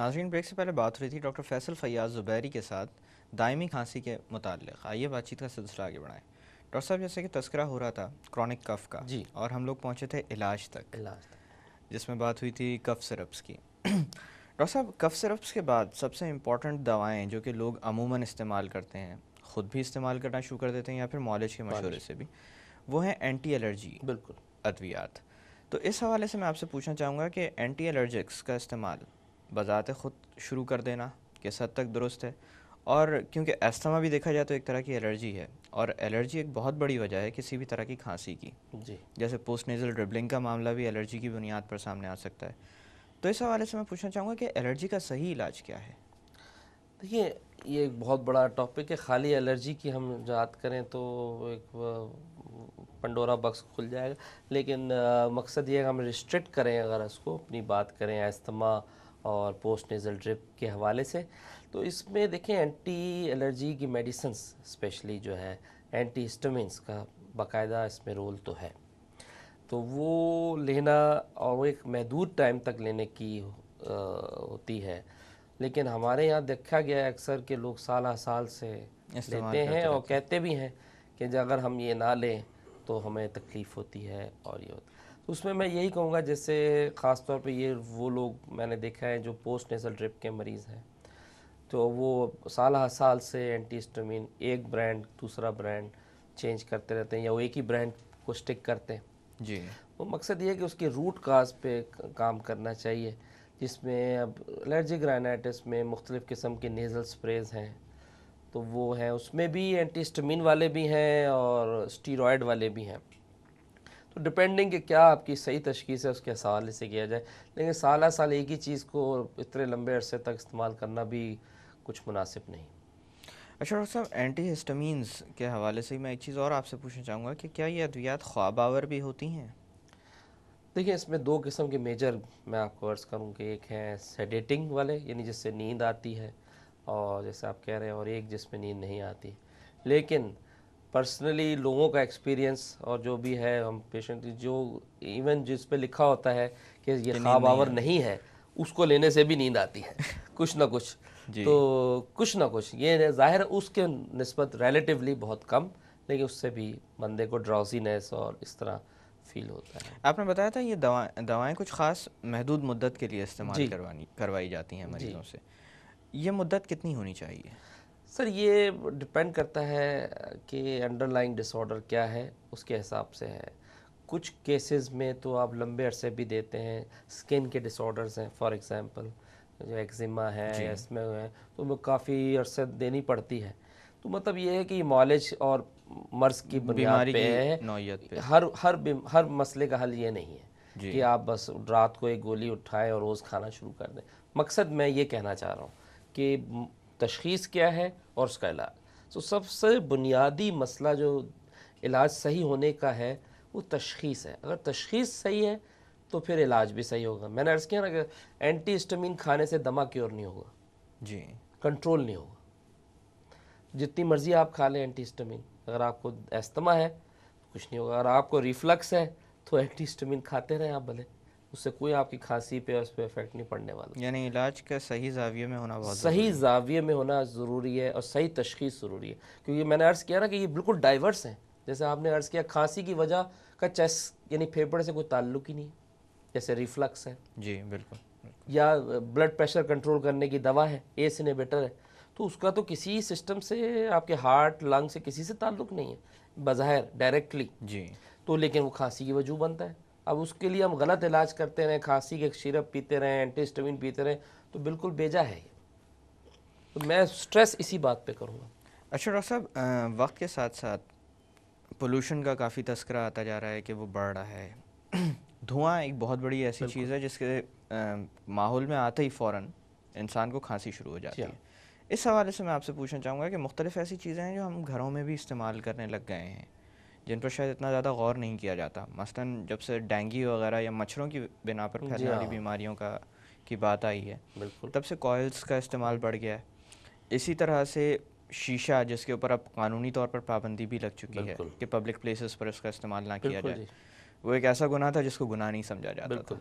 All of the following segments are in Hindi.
नाजरीन ब्रेक से पहले बात हुई थी डॉक्टर फैसल फैयाज ज़ुबैरी के साथ दायमी खांसी के मुतल आइए बातचीत का सिलसिला आगे बढ़ाएं डॉक्टर साहब जैसे कि तस्करा हो रहा था क्रॉनिक कफ़ का जी और हम लोग पहुँचे थे इलाज तक इलाज तक जिसमें बात हुई थी कफ़ सिरप्स की डॉक्टर साहब कफ़ सिरप्स के बाद सबसे इम्पॉर्टेंट दवाएँ जो कि लोग अमूमन इस्तेमाल करते हैं ख़ुद भी इस्तेमाल करना शुरू कर देते हैं या फिर मॉलेज के मशवरे से भी वो है एंटी एलर्जी बिल्कुल अद्वियात तो इस हवाले से मैं आपसे पूछना चाहूँगा कि एंटी एलर्जिक्स का इस्तेमाल बज़ात ख़ुद शुरू कर देना किस हद तक दुरुस्त है और क्योंकि एस्थमा भी देखा जाए तो एक तरह की एलर्जी है और एलर्जी एक बहुत बड़ी वजह है किसी भी तरह की खांसी की जी जैसे पोस्ट नेज़ल ड्रिबलिंग का मामला भी एलर्जी की बुनियाद पर सामने आ सकता है तो इस हवाले से मैं पूछना चाहूँगा कि एलर्जी का सही इलाज क्या है देखिए ये, ये एक बहुत बड़ा टॉपिक है खाली एलर्जी की हम बात करें तो एक पंडोरा बक्स खुल जाएगा लेकिन आ, मकसद ये है हम रिस्ट्रिक्ट करें अगर इसको अपनी बात करें अस्थमा और पोस्ट नेज़ल ड्रिप के हवाले से तो इसमें देखें एंटी एलर्जी की मेडिसन्स स्पेशली जो है एंटी हिस्टमिनस का बाकायदा इसमें रोल तो है तो वो लेना और वो एक महदूद टाइम तक लेने की आ, होती है लेकिन हमारे यहाँ देखा गया अक्सर के लोग साल साल से लेते हैं और कहते भी हैं कि अगर हम ये ना लें तो हमें तकलीफ़ होती है और ये होता है तो उसमें मैं यही कहूँगा जैसे ख़ास तौर पर ये वो लोग मैंने देखा है जो पोस्ट नेसल ड्रिप के मरीज़ हैं तो वो साल हर साल से स्टोमिन एक ब्रांड दूसरा ब्रांड चेंज करते रहते हैं या वो एक ही ब्रांड को स्टिक करते हैं जी वो मकसद ये है कि उसके रूट काज पे काम करना चाहिए जिसमें अब एलर्जिक राइनाइटिस में मुख्तलिफ़ किस्म के नेज़ल स्प्रेज हैं तो वो है उसमें भी एंटीस्टमिन वाले भी हैं और स्टीरॉयड वाले भी हैं तो डिपेंडिंग कि क्या आपकी सही तशखीस है उसके हवाले से किया जाए लेकिन साल साल एक ही चीज़ को इतने लंबे अरसे तक इस्तेमाल करना भी कुछ मुनासिब नहीं अच्छा डॉक्टर साहब एंटी हिस्टमिन के हवाले से मैं एक चीज़ और आपसे पूछना चाहूँगा कि क्या ये अद्वियात ख्वाब आवर भी होती हैं देखिए इसमें दो किस्म के मेजर मैं आपको अर्ज़ करूँ कि एक है सेडेटिंग वाले यानी जिससे नींद आती है और जैसे आप कह रहे हैं और एक जिसमें नींद नहीं आती लेकिन पर्सनली लोगों का एक्सपीरियंस और जो भी है हम पेशेंट जो इवन जिस पे लिखा होता है कि ये खाब आवर नहीं, नहीं है उसको लेने से भी नींद आती है कुछ ना कुछ तो कुछ ना कुछ ये ज़ाहिर उसके नस्बत रिलेटिवली बहुत कम लेकिन उससे भी बंदे को ड्राउजीनेस और इस तरह फील होता है आपने बताया था ये दवा दवाएँ कुछ ख़ास महदूद मदत के लिए इस्तेमाल करवानी करवाई जाती हैं मरीज़ों से ये मुद्दत कितनी होनी चाहिए सर ये डिपेंड करता है कि अंडरलाइंग डिसऑर्डर क्या है उसके हिसाब से है कुछ केसेस में तो आप लंबे अरसे भी देते हैं स्किन के डिसऑर्डर्स हैं फॉर एग्जांपल जो एक्जिमा है इसमें है तो वो काफ़ी अरसे देनी पड़ती है तो मतलब ये है कि मॉलेज और मर्ज की बीमारी पे है पे। हर हर हर मसले का हल ये नहीं है कि आप बस रात को एक गोली उठाएं और रोज़ खाना शुरू कर दें मकसद मैं ये कहना चाह रहा हूँ कि तशीस क्या है और उसका इलाज तो सबसे बुनियादी मसला जो इलाज सही होने का है वो तशखीस है अगर तशखीस सही है तो फिर इलाज भी सही होगा मैंने अर्ज़ किया ना कि एंटी स्टमिन खाने से दमा क्योर नहीं होगा जी कंट्रोल नहीं होगा जितनी मर्ज़ी आप खा लें एंटी स्टमिन अगर आपको एस्तमा है तो कुछ नहीं होगा अगर आपको रिफ्लक्स है तो एंटी स्टमिन खाते रहें आप भले उससे कोई आपकी खांसी पे उस पर इफेक्ट नहीं पड़ने वाला यानी इलाज का सही जाविये में होना बहुत सही जाविये में होना ज़रूरी है और सही तशखीस ज़रूरी है क्योंकि मैंने अर्ज़ किया ना कि ये बिल्कुल डाइवर्स हैं जैसे आपने अर्ज़ किया खांसी की वजह का चेस्ट यानी फेफड़े से कोई ताल्लुक ही नहीं जैसे रिफ्लक्स है जी बिल्कुल, या ब्लड प्रेशर कंट्रोल करने की दवा है एस बेटर है तो उसका तो किसी सिस्टम से आपके हार्ट लंग से किसी से ताल्लुक नहीं है बज़ाहिर डायरेक्टली जी तो लेकिन वो खांसी की वजह बनता है अब उसके लिए हम गलत इलाज करते रहें खांसी के सिरप पीते रहें एंटीस्टमिन पीते रहें तो बिल्कुल बेजा है तो मैं स्ट्रेस इसी बात पे करूँगा अच्छा डॉक्टर साहब वक्त के साथ साथ पोलूशन का काफ़ी तस्करा आता जा रहा है कि वो बढ़ रहा है धुआं एक बहुत बड़ी ऐसी चीज़ है जिसके माहौल में आते ही फ़ौर इंसान को खांसी शुरू हो जाती है हाँ। इस हवाले से मैं आपसे पूछना चाहूँगा कि मुख्तलिफ ऐसी चीज़ें हैं जो हम घरों में भी इस्तेमाल करने लग गए हैं जिन पर शायद इतना ज़्यादा गौर नहीं किया जाता मसलन जब से डेंगी वगैरह या मच्छरों की बिना पर फैलने वाली हाँ। बीमारियों का की बात आई है तब से कोयल्स का इस्तेमाल बढ़ गया है इसी तरह से शीशा जिसके ऊपर अब कानूनी तौर पर पाबंदी भी लग चुकी है कि पब्लिक प्लेसेस पर इसका इस्तेमाल ना किया जाए वो एक ऐसा गुना था जिसको गुना नहीं समझा जाता था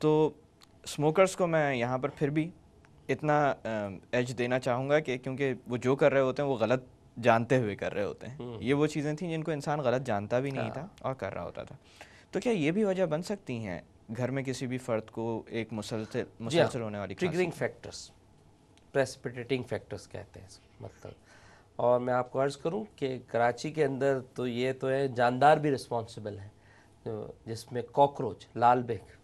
तो स्मोकर्स को मैं यहाँ पर फिर भी इतना एज देना चाहूँगा कि क्योंकि वो जो कर रहे होते हैं वो गलत जानते हुए कर रहे होते हैं हम्म। ये वो चीज़ें थी जिनको इंसान गलत जानता भी नहीं हाँ। था और कर रहा होता था तो क्या ये भी वजह बन सकती हैं घर में किसी भी फर्द को एक मुसलसल मुसलसल हाँ। होने वाली ट्रिगरिंग फैक्टर्स प्रेसिपिटेटिंग फैक्टर्स कहते हैं मतलब और मैं आपको अर्ज़ करूं कि कराची के अंदर तो ये तो है जानदार भी रिस्पॉन्सिबल है तो जिसमें कॉकरोच लाल बेग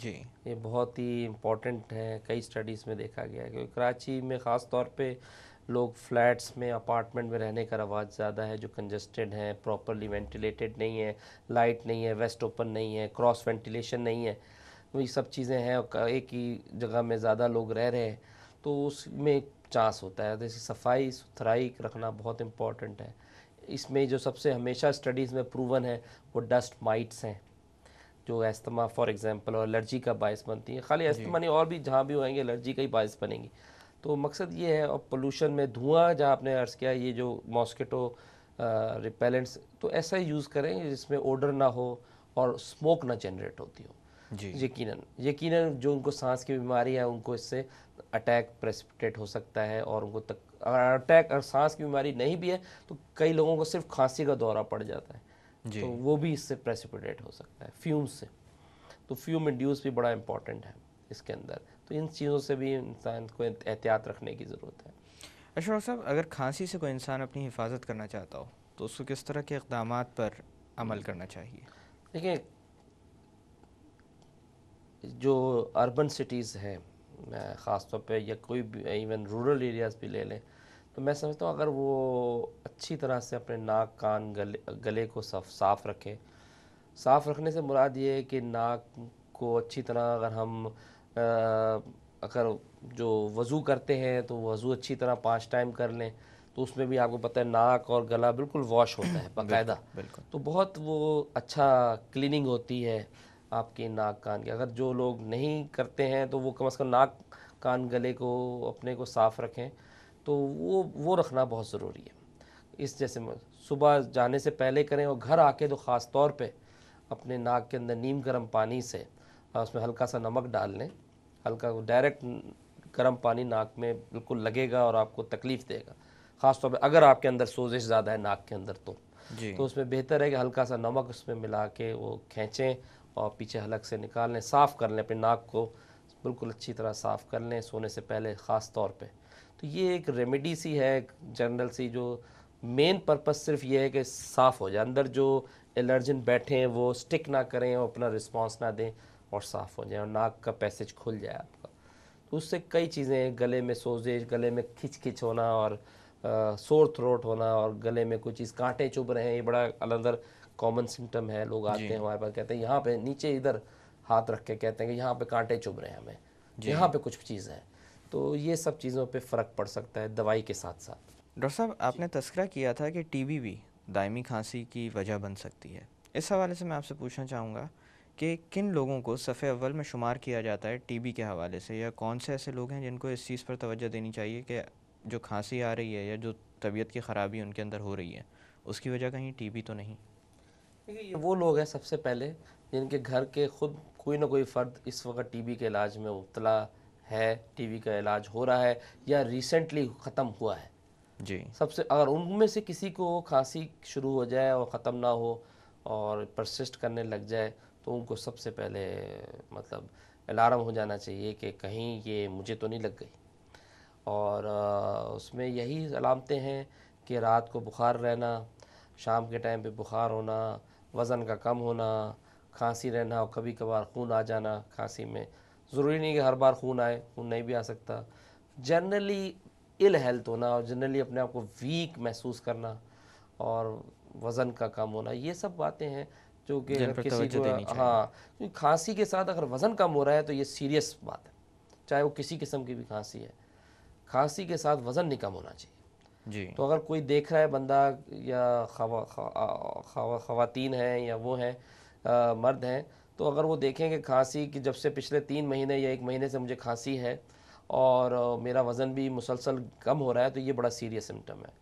जी ये बहुत ही इम्पोर्टेंट है कई स्टडीज़ में देखा गया है क्योंकि कराची में ख़ास तौर पर लोग फ्लैट्स में अपार्टमेंट में रहने का रवाज ज़्यादा है जो कंजस्टेड हैं प्रॉपरली वेंटिलेटेड नहीं है लाइट नहीं है वेस्ट ओपन नहीं है क्रॉस वेंटिलेशन नहीं है तो ये सब चीज़ें हैं एक ही जगह में ज़्यादा लोग रह रहे हैं तो उसमें चांस होता है जैसे तो सफाई सुथराई रखना बहुत इम्पॉर्टेंट है इसमें जो सबसे हमेशा स्टडीज़ में प्रूवन है वो डस्ट माइट्स हैं जो एस्तमा फॉर एग्जांपल और एलर्जी का बायस बनती है खाली एस्तमा नहीं और भी जहाँ भी होएंगे एलर्जी का ही बायस बनेंगी तो मकसद ये है और पोलूशन में धुआं जहाँ आपने अर्ज़ किया ये जो मॉस्किटो रिपेलेंट्स तो ऐसा ही यूज़ करें जिसमें ओडर ना हो और स्मोक ना जनरेट होती हो यकीन यकीनन यकीनन जो उनको सांस की बीमारी है उनको इससे अटैक प्रेसिपिटेट हो सकता है और उनको तक अटैक और सांस की बीमारी नहीं भी है तो कई लोगों को सिर्फ खांसी का दौरा पड़ जाता है जी। तो वो भी इससे प्रेसिपिटेट हो सकता है फ्यूम से तो फ्यूम इंड्यूस भी बड़ा इंपॉर्टेंट है इसके अंदर तो इन चीज़ों से भी इंसान को एहतियात रखने की ज़रूरत है अशरफ अच्छा, साहब अगर खांसी से कोई इंसान अपनी हिफाजत करना चाहता हो तो उसको किस तरह के इकदाम पर अमल करना चाहिए देखिए जो अर्बन सिटीज़ हैं ख़ास तौर पर या कोई भी इवन रूरल एरियाज़ भी ले लें तो मैं समझता हूँ अगर वो अच्छी तरह से अपने नाक कान गले गले को साफ साफ रखें साफ़ रखने से मुराद ये है कि नाक को अच्छी तरह अगर हम अगर जो वज़ू करते हैं तो वज़ू अच्छी तरह पाँच टाइम कर लें तो उसमें भी आपको पता है नाक और गला बिल्कुल वॉश होता है बाकायदा तो बहुत वो अच्छा क्लीनिंग होती है आपके नाक कान की अगर जो लोग नहीं करते हैं तो वो कम अज़ कम नाक कान गले को अपने को साफ़ रखें तो वो वो रखना बहुत ज़रूरी है इस जैसे सुबह जाने से पहले करें और घर आके तो ख़ास तौर पे अपने नाक के अंदर नीम गर्म पानी से उसमें हल्का सा नमक डाल लें हल्का डायरेक्ट गर्म पानी नाक में बिल्कुल लगेगा और आपको तकलीफ़ देगा ख़ासतौर पर अगर आपके अंदर सोजिश ज़्यादा है नाक के अंदर तो तो उसमें बेहतर है कि हल्का सा नमक उसमें मिला के वो खींचें और पीछे हलक से निकाल लें साफ़ कर लें अपनी नाक को बिल्कुल अच्छी तरह साफ़ कर लें सोने से पहले ख़ास तौर पे तो ये एक रेमेडी सी है जनरल सी जो मेन पर्पस सिर्फ ये है कि साफ़ हो जाए अंदर जो एलर्जन बैठे हैं वो स्टिक ना करें और अपना रिस्पॉन्स ना दें और साफ़ हो जाए और नाक का पैसेज खुल जाए आपका तो उससे कई चीज़ें गले में सोजेज गले में खिंच खिंच होना और शोर थ्रोट होना और गले में कुछ चीज़ कांटे चुभ रहे हैं ये बड़ा अलंदर कॉमन सिम्टम है लोग आते हैं हमारे पास कहते हैं यहाँ पे नीचे इधर हाथ रख के कहते हैं कि यहाँ पे कांटे चुभ रहे हैं हमें यहाँ पे कुछ चीज़ है तो ये सब चीज़ों पे फ़र्क पड़ सकता है दवाई के साथ साथ डॉक्टर साहब आपने तस्करा किया था कि टीबी भी दायमी खांसी की वजह बन सकती है इस हवाले से मैं आपसे पूछना चाहूँगा कि किन लोगों को सफ़े अव्वल में शुमार किया जाता है टीबी के हवाले से या कौन से ऐसे लोग हैं जिनको इस चीज़ पर तवज्जो देनी चाहिए कि जो खांसी आ रही है या जो तबीयत की ख़राबी उनके अंदर हो रही है उसकी वजह कहीं टीबी तो नहीं ये वो लोग हैं सबसे पहले जिनके घर के खुद कोई ना कोई फ़र्द इस वक्त टीबी के इलाज में उबला है टीबी का इलाज हो रहा है या रिसेंटली ख़त्म हुआ है जी सबसे अगर उनमें से किसी को खांसी शुरू हो जाए और ख़त्म ना हो और परसिस्ट करने लग जाए तो उनको सबसे पहले मतलब अलार्म हो जाना चाहिए कि कहीं ये मुझे तो नहीं लग गई और उसमें यही अलामतें हैं कि रात को बुखार रहना शाम के टाइम पे बुखार होना वज़न का कम होना खांसी रहना और कभी कभार खून आ जाना खांसी में ज़रूरी नहीं कि हर बार खून आए खून नहीं भी आ सकता जनरली इल हेल्थ होना और जनरली अपने आप को वीक महसूस करना और वज़न का कम होना ये सब बातें हैं जो कि किसी को हाँ क्योंकि खांसी के साथ अगर वज़न कम हो रहा है तो ये सीरियस बात है चाहे वो किसी किस्म की भी खांसी है खांसी के साथ वज़न नहीं कम होना चाहिए जी तो अगर कोई देख रहा है बंदा या खवा खवा हैं या वो हैं मर्द हैं तो अगर वो देखें कि खांसी की जब से पिछले तीन महीने या एक महीने से मुझे खांसी है और मेरा वज़न भी मुसलसल कम हो रहा है तो ये बड़ा सीरियस सिम्टम है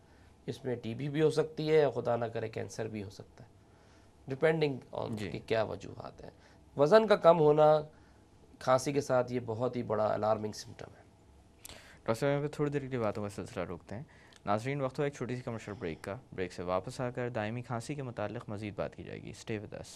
इसमें टीबी भी हो सकती है खुदा ना करे कैंसर भी हो सकता है डिपेंडिंग ऑन कि क्या वजूहत हैं वज़न का कम होना खांसी के साथ ये बहुत ही बड़ा अलार्मिंग सिम्टम है डॉक्टर साहब थोड़ी देर के लिए बातों का सिलसिला रोकते हैं नाजरीन वक्त हुआ एक छोटी सी कमर्शल ब्रेक का ब्रेक से वापस आकर दायमी खांसी के मतलब मजीद बात की जाएगी स्टे विद अस